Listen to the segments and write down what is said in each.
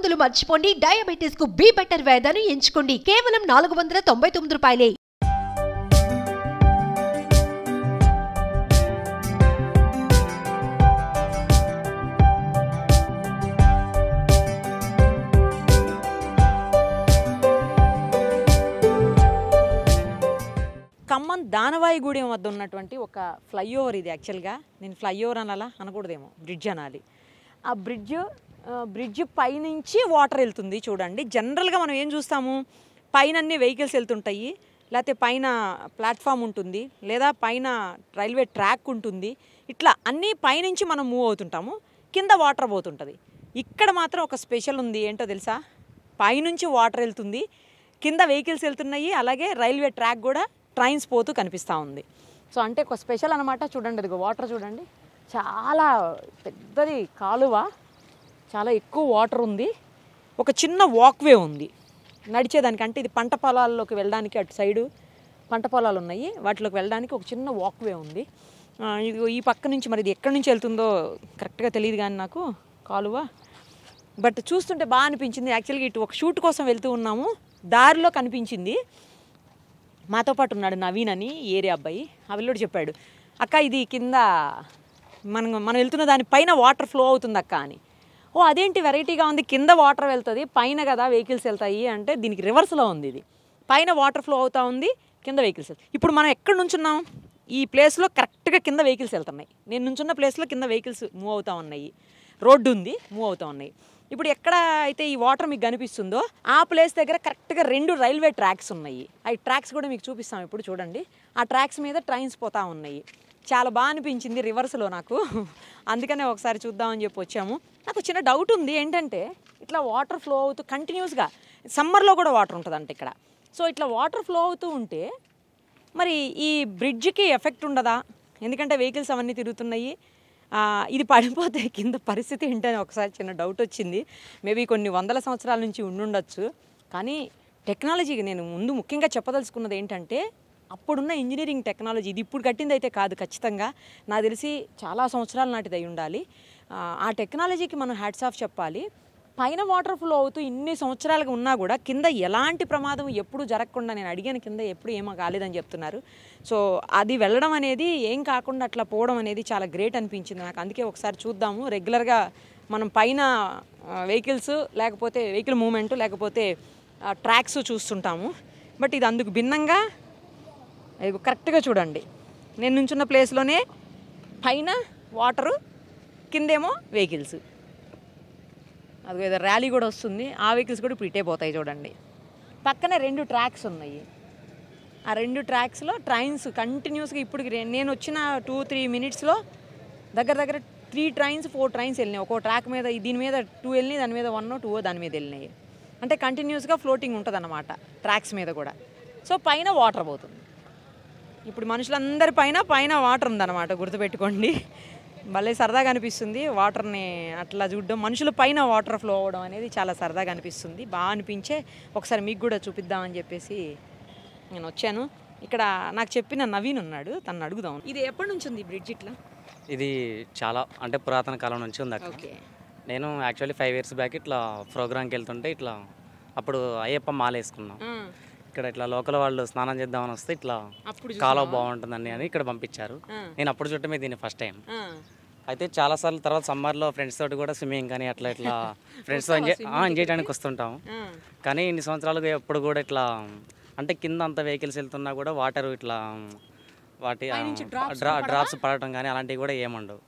మందులు మర్చిపోండి డయాబెటీస్ కు బీ బెటర్ వేదాన్ని ఎంచుకోండి కేవలం నాలుగు వందల తొంభై తొమ్మిది రూపాయలే ఖమ్మం దానవాయిగూడెం వద్ద ఉన్నటువంటి ఒక ఫ్లైఓవర్ ఇది యాక్చువల్గా నేను ఫ్లైఓవర్ అనాలా అనకూడదేమో బ్రిడ్జ్ అనాలి ఆ బ్రిడ్జ్ బ్రిడ్జ్ పైనుంచి వాటర్ వెళ్తుంది చూడండి జనరల్గా మనం ఏం చూస్తాము పైన అన్ని వెహికల్స్ వెళ్తుంటాయి లేకపోతే పైన ప్లాట్ఫామ్ ఉంటుంది లేదా పైన రైల్వే ట్రాక్ ఉంటుంది ఇట్లా అన్నీ పైనుంచి మనం మూవ్ అవుతుంటాము కింద వాటర్ పోతుంటుంది ఇక్కడ మాత్రం ఒక స్పెషల్ ఉంది ఏంటో తెలుసా పైనుంచి వాటర్ వెళ్తుంది కింద వెహికల్స్ వెళ్తున్నాయి అలాగే రైల్వే ట్రాక్ కూడా ట్రైన్స్ పోతూ కనిపిస్తూ ఉంది సో అంటే ఒక స్పెషల్ అనమాట చూడండి అది వాటర్ చూడండి చాలా పెద్దది కాలువ చాలా ఎక్కువ వాటర్ ఉంది ఒక చిన్న వాక్వే ఉంది అంటే ఇది పంట పొలాల్లోకి వెళ్ళడానికి అటు సైడు పంట పొలాలు ఉన్నాయి వాటిలోకి వెళ్ళడానికి ఒక చిన్న వాక్వే ఉంది ఇది ఈ పక్క నుంచి మరి ఇది ఎక్కడి నుంచి వెళ్తుందో కరెక్ట్గా తెలియదు కానీ నాకు కాలువ బట్ చూస్తుంటే బాగా అనిపించింది యాక్చువల్గా ఇటు ఒక షూట్ కోసం వెళ్తూ ఉన్నాము దారిలో కనిపించింది మాతో పాటు ఉన్నాడు నవీన్ అని ఏరియా అబ్బాయి అవిల్లుడు చెప్పాడు అక్క ఇది కింద మనం మనం వెళ్తున్న దానిపైన వాటర్ ఫ్లో అవుతుంది అక్క అని ఓ అదేంటి వెరైటీగా ఉంది కింద వాటర్ వెళ్తుంది పైన కదా వెహికల్స్ వెళ్తాయి అంటే దీనికి రివర్స్లో ఉంది ఇది పైన వాటర్ ఫ్లో అవుతూ ఉంది కింద వెహికల్స్ ఇప్పుడు మనం ఎక్కడ నుంచున్నాం ఈ ప్లేస్లో కరెక్ట్గా కింద వెహికల్స్ వెళ్తున్నాయి నేను నుంచున్న ప్లేస్లో కింద వెహికల్స్ మూవ్ అవుతూ ఉన్నాయి రోడ్డు ఉంది మూవ్ అవుతూ ఉన్నాయి ఇప్పుడు ఎక్కడ అయితే ఈ వాటర్ మీకు కనిపిస్తుందో ఆ ప్లేస్ దగ్గర కరెక్ట్గా రెండు రైల్వే ట్రాక్స్ ఉన్నాయి ఆ ట్రాక్స్ కూడా మీకు చూపిస్తాం ఇప్పుడు చూడండి ఆ ట్రాక్స్ మీద ట్రైన్స్ పోతూ ఉన్నాయి చాలా బాగా అనిపించింది రివర్స్లో నాకు అందుకనే ఒకసారి చూద్దామని చెప్పి వచ్చాము నాకు చిన్న డౌట్ ఉంది ఏంటంటే ఇట్లా వాటర్ ఫ్లో అవుతూ కంటిన్యూస్గా సమ్మర్లో కూడా వాటర్ ఉంటుందంట ఇక్కడ సో ఇట్లా వాటర్ ఫ్లో అవుతూ ఉంటే మరి ఈ బ్రిడ్జ్కి ఎఫెక్ట్ ఉండదా ఎందుకంటే వెహికల్స్ అవన్నీ తిరుగుతున్నాయి ఇది పడిపోతే కింద పరిస్థితి ఏంటని ఒకసారి చిన్న డౌట్ వచ్చింది మేబీ కొన్ని వందల సంవత్సరాల నుంచి ఉండుండొచ్చు కానీ టెక్నాలజీకి నేను ముందు ముఖ్యంగా చెప్పదలుచుకున్నది ఏంటంటే అప్పుడున్న ఇంజనీరింగ్ టెక్నాలజీ ఇది ఇప్పుడు కట్టింది అయితే కాదు ఖచ్చితంగా నాకు తెలిసి చాలా సంవత్సరాల నాటిది అయి ఉండాలి ఆ టెక్నాలజీకి మనం హ్యాట్స్ ఆఫ్ చెప్పాలి పైన వాటర్ ఫ్లో అవుతూ ఇన్ని సంవత్సరాలుగా ఉన్నా కూడా కింద ఎలాంటి ప్రమాదం ఎప్పుడు జరగకుండా నేను అడిగిన కింద ఎప్పుడు ఏమో కాలేదని చెప్తున్నారు సో అది వెళ్ళడం అనేది ఏం కాకుండా అట్లా పోవడం అనేది చాలా గ్రేట్ అనిపించింది నాకు అందుకే ఒకసారి చూద్దాము రెగ్యులర్గా మనం పైన వెహికల్స్ లేకపోతే వెహికల్ మూమెంట్ లేకపోతే ట్రాక్స్ చూస్తుంటాము బట్ ఇది అందుకు భిన్నంగా అది కరెక్ట్గా చూడండి నేను నుంచున్న ప్లేస్లోనే పైన వాటరు కిందేమో వెహికల్స్ అది ఏదో ర్యాలీ కూడా వస్తుంది ఆ వెహికల్స్ కూడా ఇప్పుడు ఇటే పోతాయి చూడండి పక్కనే రెండు ట్రాక్స్ ఉన్నాయి ఆ రెండు ట్రాక్స్లో ట్రైన్స్ కంటిన్యూస్గా ఇప్పుడు నేను వచ్చిన టూ త్రీ మినిట్స్లో దగ్గర దగ్గర త్రీ ట్రైన్స్ ఫోర్ ట్రైన్స్ వెళ్ళినాయి ఒక్కో ట్రాక్ మీద దీని మీద టూ వెళ్ళినాయి దాని మీద వన్ టూ దాని మీద వెళ్ళినాయి అంటే కంటిన్యూస్గా ఫ్లోటింగ్ ఉంటుంది అన్నమాట ట్రాక్స్ మీద కూడా సో పైన వాటర్ పోతుంది ఇప్పుడు మనుషులందరి పైన పైన వాటర్ ఉందన్నమాట గుర్తుపెట్టుకోండి భలే సరదాగా అనిపిస్తుంది వాటర్ని అట్లా చూడడం మనుషుల పైన వాటర్ ఫ్లో అవ్వడం అనేది చాలా సరదాగా అనిపిస్తుంది బాగా అనిపించే ఒకసారి మీకు కూడా చూపిద్దామని చెప్పేసి నేను వచ్చాను ఇక్కడ నాకు చెప్పిన నవీన్ ఉన్నాడు తను అడుగుదాం ఇది ఎప్పటి నుంచి ఉంది బ్రిడ్జ్ ఇట్లా ఇది చాలా అంటే పురాతన కాలం నుంచి ఉంది అక్కడ నేను యాక్చువల్లీ ఫైవ్ ఇయర్స్ బ్యాక్ ఇట్లా ప్రోగ్రామ్కి వెళ్తుంటే ఇట్లా అప్పుడు అయ్యప్ప మాల వేసుకున్నాం ఇక్కడ ఇట్లా లోకల్ వాళ్ళు స్నానం చేద్దామని వస్తే ఇట్లా కాలువ బాగుంటుందని అని ఇక్కడ పంపించారు నేను అప్పుడు చుట్టమే దీన్ని ఫస్ట్ టైం అయితే చాలా సార్లు తర్వాత సమ్మర్లో ఫ్రెండ్స్ తోటి కూడా స్విమ్మింగ్ కానీ అట్లా ఇట్లా ఫ్రెండ్స్తో ఎంజాయ్ ఎంజాయ్ చేయడానికి వస్తుంటాం కానీ ఇన్ని సంవత్సరాలుగా ఎప్పుడు కూడా ఇట్లా అంటే కింద అంత వెహికల్స్ వెళ్తున్నా కూడా వాటర్ ఇట్లా వాటి డ్రాప్స్ పడటం కానీ అలాంటివి కూడా ఏముండవు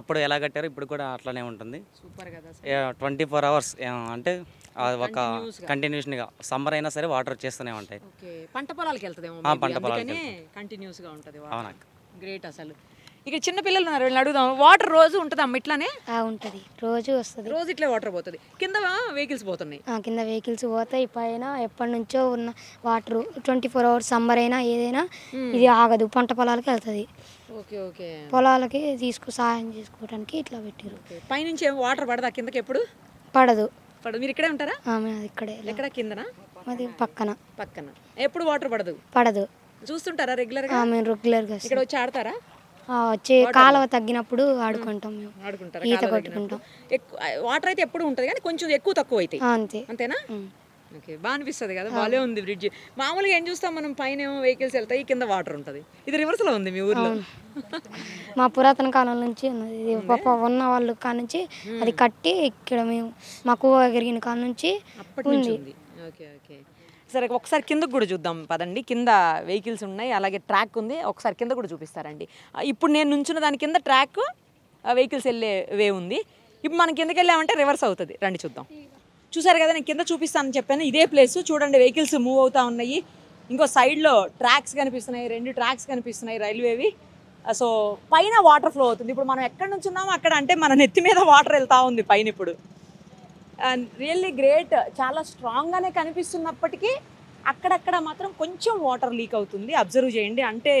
అప్పుడు ఎలా కట్టారు ఇప్పుడు కూడా అట్లానే ఉంటుంది ట్వంటీ ఫోర్ అవర్స్ అంటే ఒక కంటిన్యూషన్ గా సమ్మర్ అయినా సరే వాటర్ వచ్చేస్తూనే ఉంటాయి పంట పొలాలకి వెళ్తుంది పంట పొలాలు గ్రేట్ అసలు ఇక్కడ చిన్న పిల్లలు ఉన్నారు వీళ్ళని అడుగుదాం వాటర్ రోజు ఉంటుంది అమ్మ ఇట్లానే ఉంటుంది రోజు వస్తుంది రోజు ఇట్లా వాటర్ పోతుంది కింద వెహికల్స్ పోతున్నాయి కింద వెహికల్స్ పోతాయి పైన ఎప్పటి నుంచో ఉన్న water twenty four hours summer అయినా ఏదైనా hmm. ఇది ఆగదు పంట పొలాలకి వెళ్తుంది ఓకే ఓకే పొలాలకి తీసుకు సహాయం చేసుకోవడానికి ఇట్లా పెట్టారు పైనుంచి ఏం వాటర్ పడదా కిందకి ఎప్పుడు పడదు పడదు మీరు ఇక్కడే ఉంటారా ఇక్కడే ఎక్కడ కిందన మాది పక్కన పక్కన ఎప్పుడు వాటర్ పడదు పడదు చూస్తుంటారా రెగ్యులర్ గా రెగ్యులర్ గా ఇక్కడ వచ్చి ఆడతారా వచ్చే కాలువ తగ్గినప్పుడు ఆడుకుంటాం మేము ఈత కొట్టుకుంటాం వాటర్ అయితే ఎప్పుడు ఉంటుంది కానీ కొంచెం ఎక్కువ తక్కువ అయితే అంతే అంతేనా ఓకే బాగా అనిపిస్తుంది కదా బాగా ఉంది బ్రిడ్జ్ మామూలుగా ఏం చూస్తాం మనం పైన వెహికల్స్ వెళ్తాయి కింద వాటర్ ఉంటుంది ఇది రివర్స్ లో ఉంది మీ ఊర్లో మా పురాతన కాలం నుంచి ఉన్న వాళ్ళు కాడ నుంచి అది కట్టి ఇక్కడ మేము మా కూవ కాడ నుంచి ఉంది ఓకే ఓకే సరే ఒకసారి కిందకు కూడా చూద్దాం పదండి కింద వెహికల్స్ ఉన్నాయి అలాగే ట్రాక్ ఉంది ఒకసారి కింద కూడా చూపిస్తారండి ఇప్పుడు నేను నుంచిన దాని కింద ట్రాక్ వెహికల్స్ వెళ్ళే వే ఉంది ఇప్పుడు మనం కిందకి వెళ్ళామంటే రివర్స్ అవుతుంది రండి చూద్దాం చూసారు కదా నేను కింద చూపిస్తానని చెప్పాను ఇదే ప్లేస్ చూడండి వెహికల్స్ మూవ్ అవుతూ ఉన్నాయి ఇంకో సైడ్లో ట్రాక్స్ కనిపిస్తున్నాయి రెండు ట్రాక్స్ కనిపిస్తున్నాయి రైల్వేవి సో పైన వాటర్ ఫ్లో అవుతుంది ఇప్పుడు మనం ఎక్కడి నుంచి ఉన్నామో అక్కడ అంటే మన నెత్తి మీద వాటర్ వెళ్తూ ఉంది పైన ఇప్పుడు రియల్లీ గ్రేట్ చాలా స్ట్రాంగ్గానే కనిపిస్తున్నప్పటికీ అక్కడక్కడ మాత్రం కొంచెం వాటర్ లీక్ అవుతుంది అబ్జర్వ్ చేయండి అంటే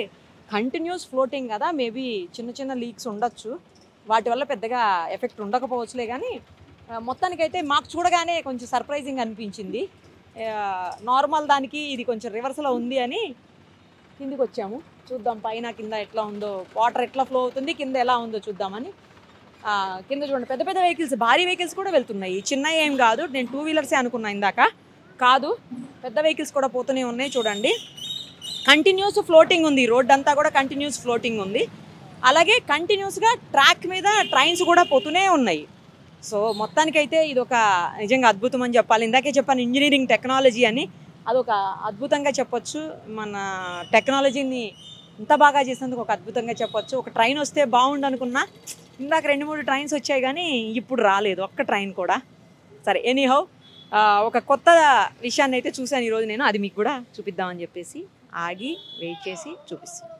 కంటిన్యూస్ ఫ్లోటింగ్ కదా మేబీ చిన్న చిన్న లీక్స్ ఉండొచ్చు వాటి వల్ల పెద్దగా ఎఫెక్ట్ ఉండకపోవచ్చులే కానీ మొత్తానికైతే మాకు చూడగానే కొంచెం సర్ప్రైజింగ్ అనిపించింది నార్మల్ దానికి ఇది కొంచెం రివర్స్లో ఉంది అని కిందికి వచ్చాము చూద్దాం పైన కింద ఎట్లా ఉందో వాటర్ ఎట్లా ఫ్లో అవుతుంది కింద ఎలా ఉందో చూద్దామని కింద చూడండి పెద్ద పెద్ద వెహికల్స్ భారీ వెహికల్స్ కూడా వెళ్తున్నాయి చిన్న ఏం కాదు నేను టూ వీలర్సే అనుకున్నా ఇందాక కాదు పెద్ద వెహికల్స్ కూడా పోతూనే ఉన్నాయి చూడండి కంటిన్యూస్ ఫ్లోటింగ్ ఉంది రోడ్ అంతా కూడా కంటిన్యూస్ ఫ్లోటింగ్ ఉంది అలాగే కంటిన్యూస్గా ట్రాక్ మీద ట్రైన్స్ కూడా పోతూనే ఉన్నాయి సో మొత్తానికైతే ఇది ఒక నిజంగా అద్భుతం అని చెప్పాలి ఇందాకే చెప్పాను ఇంజనీరింగ్ టెక్నాలజీ అని అదొక అద్భుతంగా చెప్పొచ్చు మన టెక్నాలజీని ఇంత బాగా చేసినందుకు ఒక అద్భుతంగా చెప్పొచ్చు ఒక ట్రైన్ వస్తే బాగుండు అనుకున్నా ఇందాక రెండు మూడు ట్రైన్స్ వచ్చాయి కానీ ఇప్పుడు రాలేదు ఒక్క ట్రైన్ కూడా సరే ఎనీహౌ ఒక కొత్త విషయాన్ని అయితే చూశాను ఈరోజు నేను అది మీకు కూడా చూపిద్దామని చెప్పేసి ఆగి వెయిట్ చేసి చూపిస్తాను